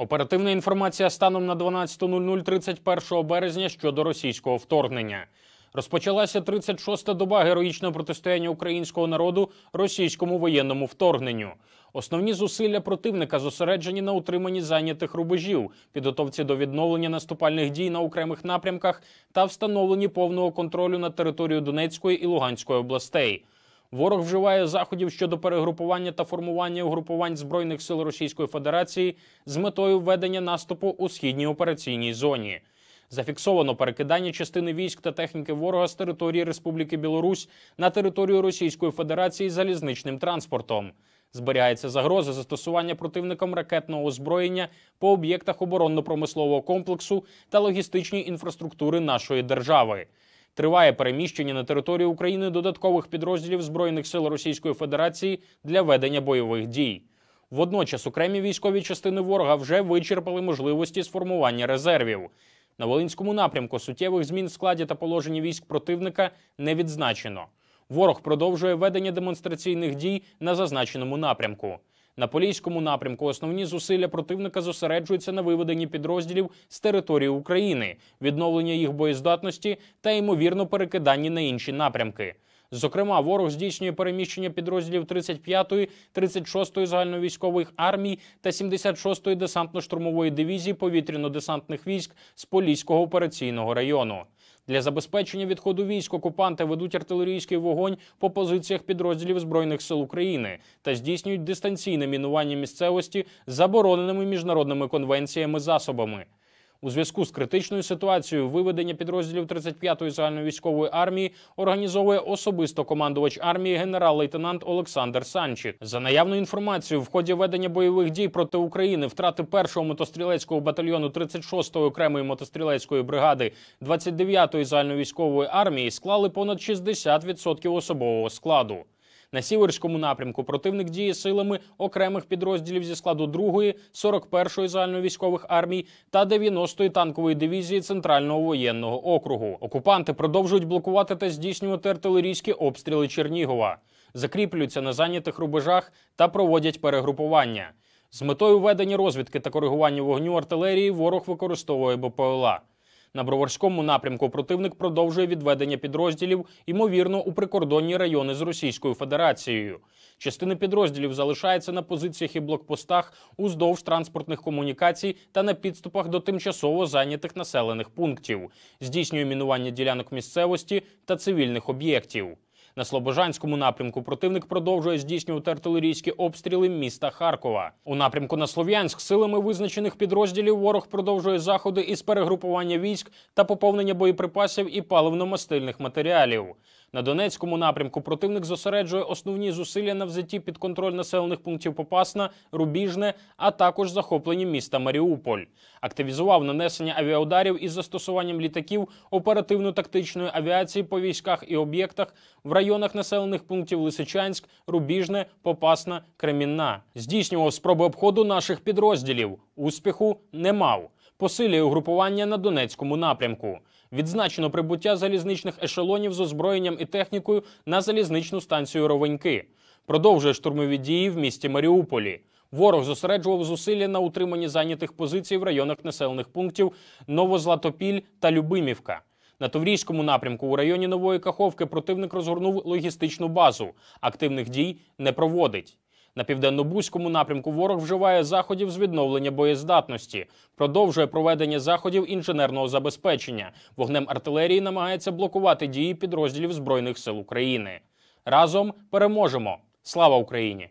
Оперативна інформація станом на 12.00 31 березня щодо російського вторгнення. Розпочалася 36-та доба героїчного протистояння українського народу російському воєнному вторгненню. Основні зусилля противника зосереджені на утриманні зайнятих рубежів, підготовці до відновлення наступальних дій на окремих напрямках та встановленні повного контролю над територією Донецької і Луганської областей. Ворог вживає заходів щодо перегрупування та формування угрупувань збройних сил Російської Федерації з метою введення наступу у східній операційній зоні. Зафіксовано перекидання частини військ та техніки ворога з території Республіки Білорусь на територію Російської Федерації залізничним транспортом. Зберігається загроза застосування противником ракетного озброєння по об'єктах оборонно-промислового комплексу та логістичній інфраструктури нашої держави. Триває переміщення на територію України додаткових підрозділів збройних сил Російської Федерації для ведення бойових дій. Водночас окремі військові частини ворога вже вичерпали можливості сформування резервів. На Волинському напрямку суттєвих змін в складі та положенні військ противника не відзначено. Ворог продовжує ведення демонстраційних дій на зазначеному напрямку. На Поліському напрямку основні зусилля противника зосереджуються на виведенні підрозділів з території України, відновлення їх боєздатності та ймовірно перекиданні на інші напрямки. Зокрема, ворог здійснює переміщення підрозділів 35-ї, 36-ї загальновійськових армій та 76-ї десантно-штурмової дивізії повітряно-десантних військ з Поліського операційного району. Для забезпечення відходу військ окупанти ведуть артилерійський вогонь по позиціях підрозділів збройних сил України та здійснюють дистанційне мінування місцевості забороненими міжнародними конвенціями засобами. У зв'язку з критичною ситуацією виведення підрозділів 35-ї загальновійськової армії організовує особисто командувач армії генерал-лейтенант Олександр Санчик. За наявною інформацією, в ході ведення бойових дій проти України втрати 1-го мотострілецького батальйону 36-ї окремої мотострілецької бригади 29-ї загальновійськової армії склали понад 60% особового складу. На сіверському напрямку противник діє силами окремих підрозділів зі складу 2-ї, 41-ї загальновійськових армій та 90-ї танкової дивізії центрального воєнного округу. Окупанти продовжують блокувати та здійснювати артилерійські обстріли Чернігова, закріплюються на зайнятих рубежах та проводять перегрупування. З метою ведення розвідки та коригування вогню артилерії ворог використовує БПЛА. На броварському напрямку противник продовжує відведення підрозділів, ймовірно, у прикордонні райони з Російською Федерацією. Частини підрозділів залишаються на позиціях і блокпостах уздовж транспортних комунікацій та на підступах до тимчасово зайнятих населених пунктів. Здійснює мінування ділянок місцевості та цивільних об'єктів. На Слобожанському напрямку противник продовжує здійснювати артилерійські обстріли міста Харкова. У напрямку на Слов'янськ силами визначених підрозділів ворог продовжує заходи із перегрупування військ та поповнення боєприпасів і паливно-мастильних матеріалів. На Донецькому напрямку противник зосереджує основні зусилля на взятті під контроль населених пунктів Попасна, Рубіжне, а також захоплені міста Маріуполь. Активізував нанесення авіаударів із застосуванням літаків оперативно-тактичної авіації по військах і об'єктах в районах населених пунктів Лисичанськ, Рубіжне, Попасна, Кремінна. Здійснював спроби обходу наших підрозділів. Успіху не мав. Посилює угрупування на Донецькому напрямку. Відзначено прибуття залізничних ешелонів з озброєнням і технікою на залізничну станцію Ровеньки. Продовжує штурмові дії в місті Маріуполі. Ворог зосереджував зусилля на утриманні зайнятих позицій в районах населених пунктів Новозлатопіль та Любимівка. На Товрійському напрямку у районі Нової Каховки противник розгорнув логістичну базу. Активних дій не проводить. На південно-бузькому напрямку ворог вживає заходів з відновлення боєздатності, продовжує проведення заходів інженерного забезпечення. Вогнем артилерії намагається блокувати дії підрозділів збройних сил України. Разом переможемо! Слава Україні!